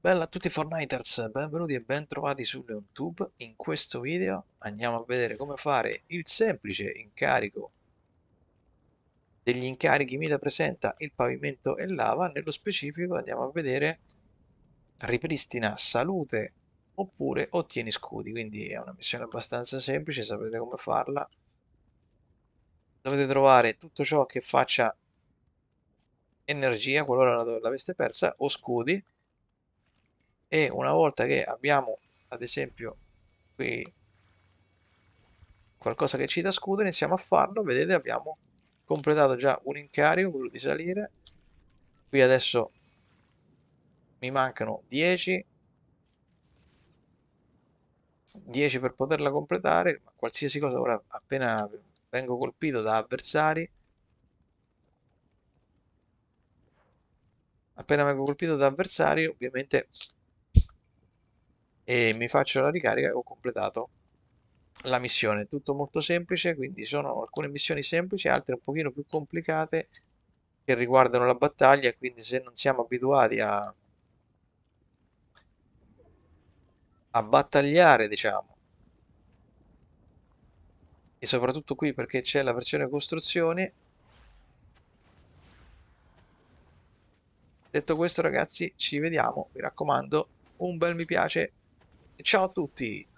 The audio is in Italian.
Bella a tutti Fortniters, benvenuti e bentrovati su LeonTube. In questo video andiamo a vedere come fare il semplice incarico degli incarichi Mida presenta il pavimento e lava. Nello specifico andiamo a vedere ripristina salute oppure ottieni scudi. Quindi è una missione abbastanza semplice, sapete come farla. Dovete trovare tutto ciò che faccia energia, qualora l'aveste persa, o scudi e una volta che abbiamo ad esempio qui qualcosa che ci dà scudo iniziamo a farlo vedete abbiamo completato già un incarico quello di salire qui adesso mi mancano 10 10 per poterla completare ma qualsiasi cosa ora appena vengo colpito da avversari appena vengo colpito da avversari ovviamente e mi faccio la ricarica e ho completato la missione. Tutto molto semplice, quindi sono alcune missioni semplici, altre un pochino più complicate che riguardano la battaglia, quindi se non siamo abituati a, a battagliare, diciamo, e soprattutto qui perché c'è la versione costruzione, Detto questo ragazzi ci vediamo, mi raccomando, un bel mi piace Ciao a tutti!